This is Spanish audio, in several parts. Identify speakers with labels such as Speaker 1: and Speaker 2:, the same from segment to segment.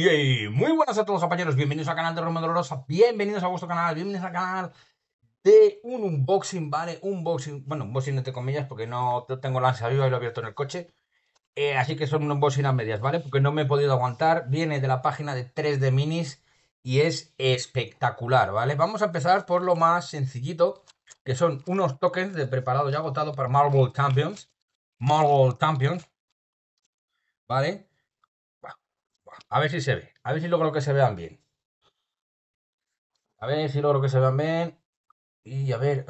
Speaker 1: Eh, muy buenas a todos compañeros, bienvenidos al canal de Roma Dolorosa, bienvenidos a vuestro canal, bienvenidos al canal de un unboxing, ¿vale? Unboxing, bueno, unboxing entre comillas porque no tengo lanza viva y lo he abierto en el coche, eh, así que son un unboxing a medias, ¿vale? Porque no me he podido aguantar, viene de la página de 3D Minis y es espectacular, ¿vale? Vamos a empezar por lo más sencillito, que son unos tokens de preparado Ya agotado para Marvel Champions, Marvel Champions, ¿vale? A ver si se ve. A ver si logro que se vean bien. A ver si logro que se vean bien. Y a ver.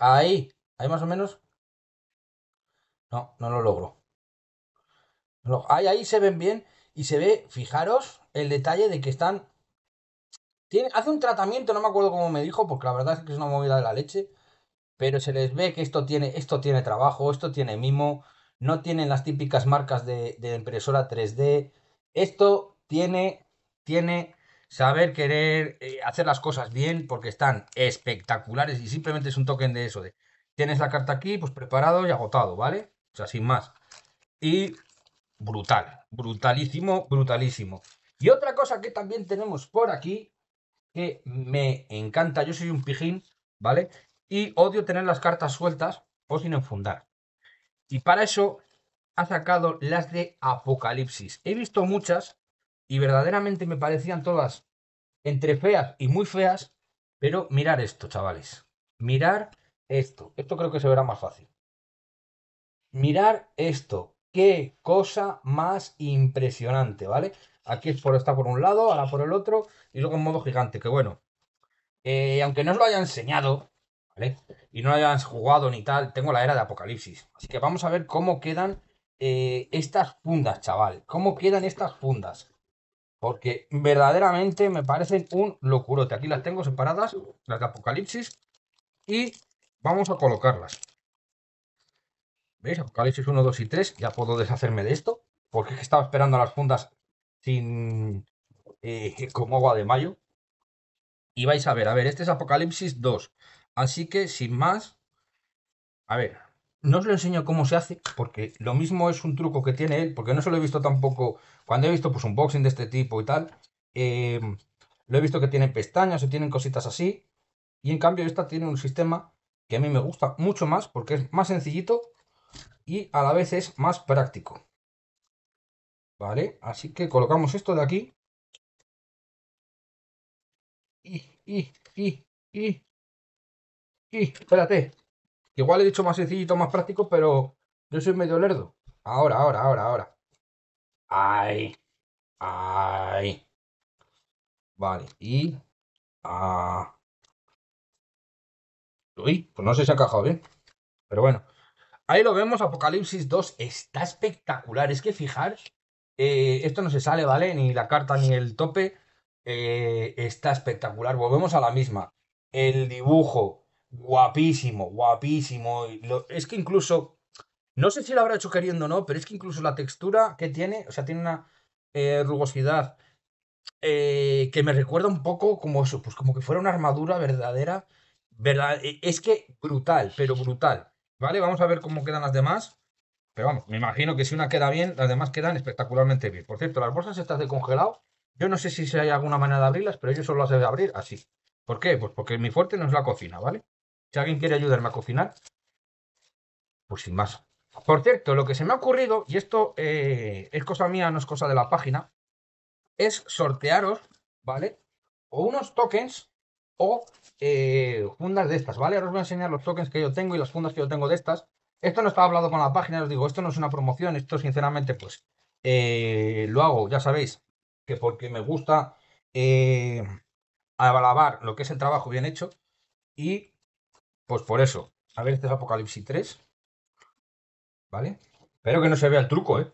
Speaker 1: Ahí. Ahí más o menos. No, no lo logro. ahí, ahí se ven bien. Y se ve, fijaros, el detalle de que están. Tiene, hace un tratamiento, no me acuerdo cómo me dijo, porque la verdad es que es una movida de la leche. Pero se les ve que esto tiene, esto tiene trabajo, esto tiene mimo. No tienen las típicas marcas de, de impresora 3D esto tiene, tiene saber querer eh, hacer las cosas bien porque están espectaculares y simplemente es un token de eso, de tienes la carta aquí, pues preparado y agotado, ¿vale? O sea, sin más. Y brutal, brutalísimo, brutalísimo. Y otra cosa que también tenemos por aquí, que me encanta, yo soy un pijín, ¿vale? Y odio tener las cartas sueltas o sin enfundar. Y para eso ha sacado las de Apocalipsis. He visto muchas y verdaderamente me parecían todas entre feas y muy feas, pero mirar esto, chavales. Mirar esto. Esto creo que se verá más fácil. Mirar esto. Qué cosa más impresionante, ¿vale? Aquí está por un lado, ahora por el otro, y luego en modo gigante, que bueno. Eh, aunque no os lo haya enseñado, ¿vale? Y no lo hayan jugado ni tal, tengo la era de Apocalipsis. Así que vamos a ver cómo quedan eh, estas fundas, chaval. ¿Cómo quedan estas fundas? Porque verdaderamente me parecen un locurote. Aquí las tengo separadas, las de Apocalipsis. Y vamos a colocarlas. ¿Veis? Apocalipsis 1, 2 y 3. Ya puedo deshacerme de esto. Porque estaba esperando las fundas sin... Eh, como agua de mayo. Y vais a ver, a ver, este es Apocalipsis 2. Así que, sin más... A ver, no os lo enseño cómo se hace, porque lo mismo es un truco que tiene él, porque no se lo he visto tampoco, cuando he visto pues un boxing de este tipo y tal, eh, lo he visto que tienen pestañas o tienen cositas así, y en cambio esta tiene un sistema que a mí me gusta mucho más, porque es más sencillito y a la vez es más práctico. Vale, así que colocamos esto de aquí. Y, y, y, y, y, espérate, Igual he dicho más sencillito, más práctico, pero yo soy medio lerdo.
Speaker 2: Ahora, ahora, ahora,
Speaker 1: ahora. Ay. Ay. Vale. Y. Ah. Uy, pues no sé si ha cajado bien. Pero bueno. Ahí lo vemos, Apocalipsis 2. Está espectacular. Es que fijar, eh, esto no se sale, ¿vale? Ni la carta ni el tope. Eh, está espectacular. Volvemos a la misma. El dibujo, guapísimo, guapísimo. es que incluso, no sé si lo habrá hecho queriendo o no, pero es que incluso la textura que tiene, o sea, tiene una eh, rugosidad eh, que me recuerda un poco como eso, pues como que fuera una armadura verdadera, verdad, e, es que brutal, pero brutal. ¿Vale? Vamos a ver cómo quedan las demás. Pero vamos, me imagino que si una queda bien, las demás quedan espectacularmente bien. Por cierto, las bolsas estas de congelado, yo no sé si hay alguna manera de abrirlas, pero yo solo las he de abrir así. ¿Por qué? Pues porque mi fuerte no es la cocina, ¿vale? Si alguien quiere ayudarme a cocinar, pues sin más. Por cierto, lo que se me ha ocurrido, y esto eh, es cosa mía, no es cosa de la página, es sortearos, ¿vale? O unos tokens o eh, fundas de estas, ¿vale? Ahora os voy a enseñar los tokens que yo tengo y las fundas que yo tengo de estas. Esto no está hablado con la página, os digo, esto no es una promoción, esto sinceramente pues eh, lo hago, ya sabéis, que porque me gusta alabar lo que es el trabajo bien hecho y pues por eso. A ver, este es Apocalipsis 3. ¿Vale? Espero que no se vea el truco, ¿eh?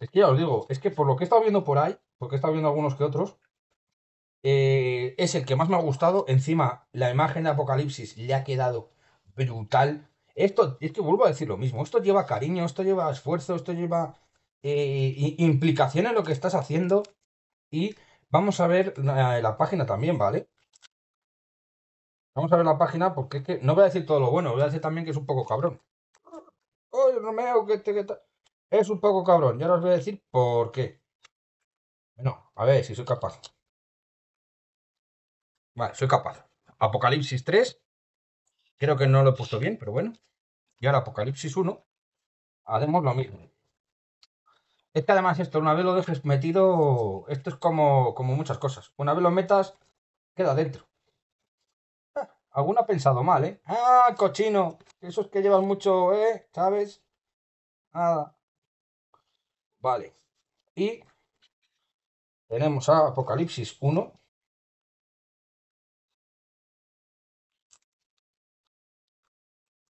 Speaker 1: Es que ya os digo, es que por lo que he estado viendo por ahí, porque he estado viendo algunos que otros, eh, es el que más me ha gustado. Encima, la imagen de Apocalipsis le ha quedado brutal. Esto, es que vuelvo a decir lo mismo, esto lleva cariño, esto lleva esfuerzo, esto lleva eh, implicación en lo que estás haciendo y Vamos a ver la, página también, ¿vale? Vamos a ver la página porque es que no voy a decir todo lo bueno, voy a decir también que es un poco cabrón. Romeo, este, Es un poco cabrón, ya os voy a decir por qué. Bueno, a ver si soy capaz. Vale, soy capaz. Apocalipsis 3. Creo que no lo he puesto bien, pero bueno. Y ahora Apocalipsis 1. Hacemos lo mismo. Es que además esto, una vez lo dejes metido, esto es como, como muchas cosas. Una vez lo metas, queda dentro. alguna ah, alguno ha pensado mal, ¿eh? Ah, cochino. Eso es que llevas mucho, ¿eh? ¿Sabes? Nada. Vale. Y tenemos a Apocalipsis 1.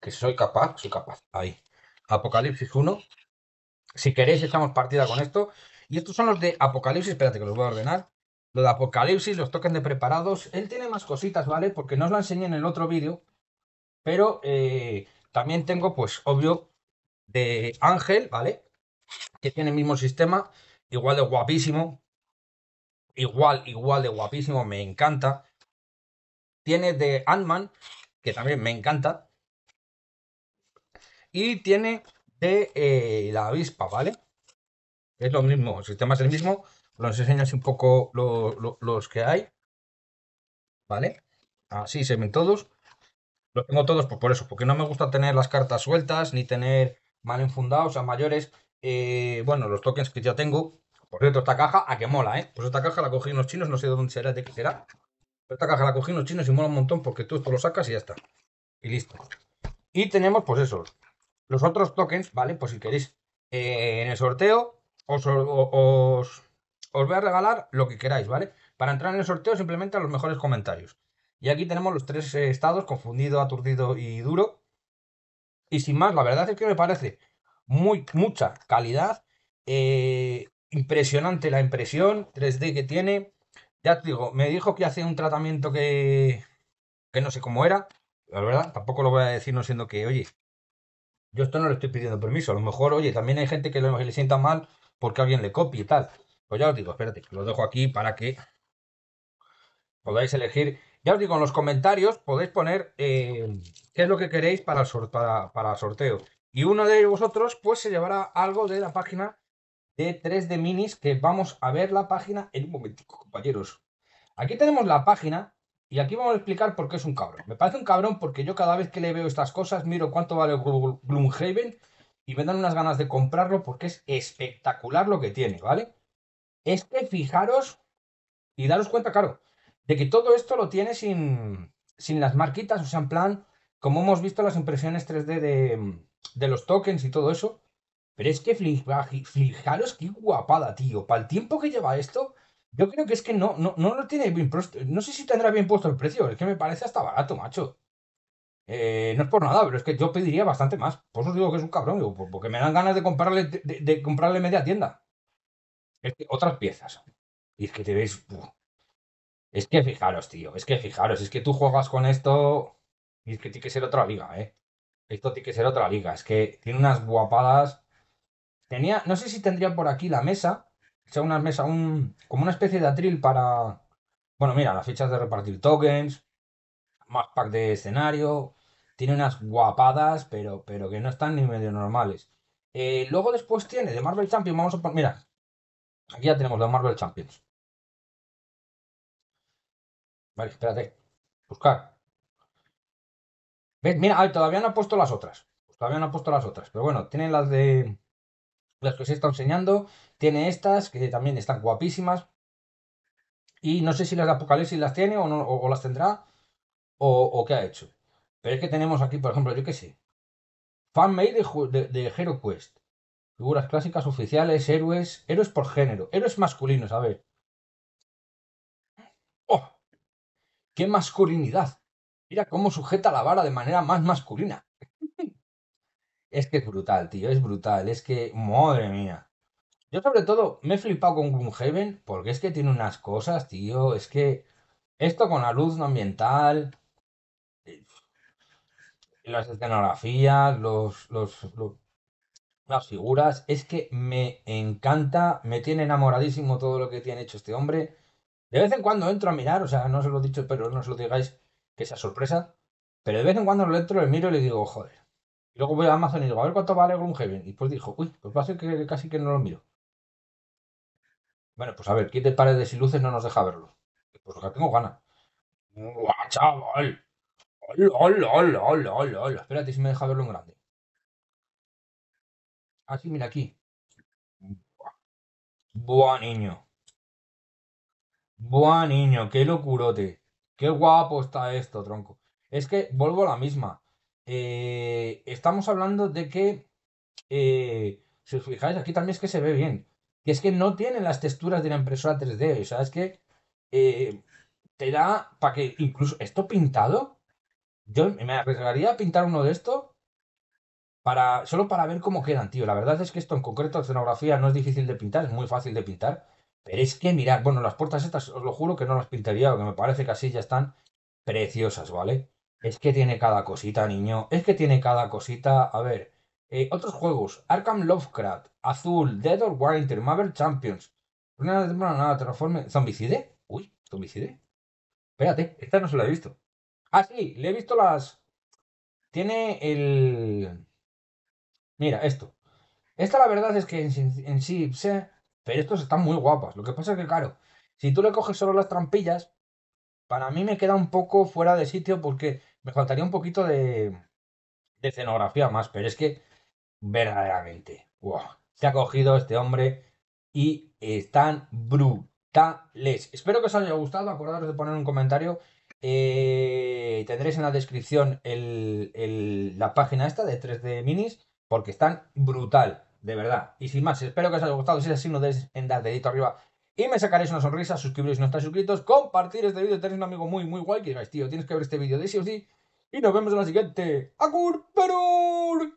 Speaker 1: Que soy capaz, soy capaz. Ahí. Apocalipsis 1 si queréis, echamos partida con esto. Y estos son los de Apocalipsis. Espérate que los voy a ordenar. Los de Apocalipsis, los toquen de preparados. Él tiene más cositas, ¿vale? Porque no os lo enseñé en el otro vídeo. Pero eh, también tengo, pues, obvio, de Ángel, ¿vale? Que tiene el mismo sistema. Igual de guapísimo. Igual, igual de guapísimo. Me encanta. Tiene de Ant-Man, que también me encanta. Y tiene de eh, la avispa, ¿vale? Es lo mismo, el sistema es el mismo, los enseñas un poco los que hay, ¿vale? Así se ven todos. Los tengo todos por, por eso, porque no me gusta tener las cartas sueltas, ni tener mal enfundados a mayores. Eh, bueno, los tokens que ya tengo. Por cierto, esta caja, a ah, que mola, ¿eh? Pues esta caja la cogí en los chinos, no sé de dónde será, de qué será. Pero esta caja la cogí en los chinos y mola un montón porque tú esto lo sacas y ya está. Y listo. Y tenemos, pues eso, los otros tokens, ¿vale? Pues si queréis, eh, en el sorteo os, os, os voy a regalar lo que queráis, ¿vale? Para entrar en el sorteo simplemente a los mejores comentarios. Y aquí tenemos los tres eh, estados, confundido, aturdido y duro. Y sin más, la verdad es que me parece muy, mucha calidad. Eh, impresionante la impresión 3D que tiene. Ya os digo, me dijo que hace un tratamiento que, que no sé cómo era. La verdad, tampoco lo voy a decir no siendo que, oye, yo esto no le estoy pidiendo permiso. A lo mejor, oye, también hay gente que le sienta mal porque alguien le copie y tal. Pues ya os digo, espérate, lo dejo aquí para que podáis elegir. Ya os digo, en los comentarios podéis poner eh, qué es lo que queréis para para, para el sorteo. Y uno de vosotros, pues se llevará algo de la página de 3D Minis, que vamos a ver la página en un momento, compañeros. Aquí tenemos la página y aquí vamos a explicar por qué es un cabrón. Me parece un cabrón porque yo cada vez que le veo estas cosas miro cuánto vale Gloomhaven y me dan unas ganas de comprarlo porque es espectacular lo que tiene, ¿vale? Es que fijaros y daros cuenta, claro, de que todo esto lo tiene sin, sin las marquitas, o sea, en plan, como hemos visto las impresiones 3D de, mm, de los tokens y todo eso. Pero es que fijaros qué guapada, tío. Para el tiempo que lleva esto, yo creo que es que no, no, no lo tiene bien puesto. No sé si tendrá bien puesto el precio, es que me parece hasta barato, macho. Eh, no es por nada, pero es que yo pediría bastante más. Por eso os digo que es un cabrón, porque me dan ganas de comprarle, de, comprarle media tienda. Es que otras piezas. Y es que te veis. Es que fijaros, tío. Es que fijaros, es que tú juegas con esto. Y es que tiene que ser otra liga, ¿eh? Esto tiene que ser otra liga. Es que tiene unas guapadas. Tenía, no sé si tendría por aquí la mesa sea una mesa, un, como una especie de atril para, bueno, mira, las fichas de repartir tokens, más pack de escenario, tiene unas guapadas, pero, pero que no están ni medio normales. Eh, luego después tiene de Marvel Champions, vamos a mira, aquí ya tenemos de Marvel Champions. Vale, espérate, buscar. Mira, todavía no ha puesto las otras. todavía no ha puesto las otras. Pero bueno, tienen las de las que os he estado enseñando. Tiene estas, que también están guapísimas. Y no sé si las de Apocalipsis las tiene o, no, o, las tendrá, o, qué ha hecho. Pero es que tenemos aquí, por ejemplo, yo qué sé. fan made de, de Hero Quest. Figuras clásicas oficiales, héroes, héroes por género, héroes masculinos, a ver. ¡Oh! ¡Qué masculinidad! Mira cómo sujeta la vara de manera más masculina. Es que es brutal, tío, es brutal, es que, madre mía. Yo sobre todo me he flipado con heaven porque es que tiene unas cosas, tío, es que esto con la luz no ambiental, eh, las escenografías, los, las figuras, es que me encanta, me tiene enamoradísimo todo lo que tiene hecho este hombre. De vez en cuando entro a mirar, o sea, no se lo he dicho, pero no se lo digáis que sea sorpresa, pero de vez en cuando lo entro, lo miro y le digo, joder, luego voy a Amazon y digo, a ver cuánto vale Gloomhaven. Y pues dijo, uy, pues va a ser que casi que no lo miro. Bueno, pues a ver, te de si luces no nos deja verlo. Pues lo que tengo ganas. ¡Guau, chaval! ¡Hola, hola, hola, hola, hola! Espérate si me deja verlo en grande. Así, ah, mira aquí. Buah, niño. Buah, niño, qué locurote. Qué guapo está esto, tronco. Es que vuelvo a la misma. Eh, estamos hablando de que, eh, si os fijáis, aquí también es que se ve bien, que es que no tiene las texturas de la impresora 3D, o sea, es que eh, te da para que incluso esto pintado, yo me arriesgaría a pintar uno de estos para, solo para ver cómo quedan, tío. La verdad es que esto en concreto, escenografía, no es difícil de pintar, es muy fácil de pintar. Pero es que mirar, bueno, las puertas estas, os lo juro que no las pintaría, aunque me parece que así ya están preciosas, ¿vale? Es que tiene cada cosita, niño. Es que tiene cada cosita. A ver, eh, otros juegos: Arkham Lovecraft, Azul, Dead or Winter, Marvel Champions. Una de nada, transforme. ¿Zombicide? Uy, ¿zombicide? Espérate, esta no se la he visto. Ah, sí, le he visto las. Tiene el. Mira, esto. Esta la verdad es que en, sí, sé, pero estos están muy guapas. Lo que pasa es que, claro, si tú le coges solo las trampillas, para mí me queda un poco fuera de sitio porque me faltaría un poquito de, escenografía más, pero es que verdaderamente, wow, se ha cogido este hombre y están brutales. Espero que os haya gustado, acordaros de poner un comentario. Eh, tendréis en la descripción el, la página esta de 3D Minis, porque están brutal, de verdad. Y sin más, espero que os haya gustado. Si es así, no deis en dar dedito arriba y me sacaréis una sonrisa, suscribiros si no estáis suscritos, compartir este vídeo, tenéis un amigo muy, muy guay que digáis, tío, tienes que ver este vídeo de sí o sí. Y nos vemos en la siguiente. ¡Agur Perur!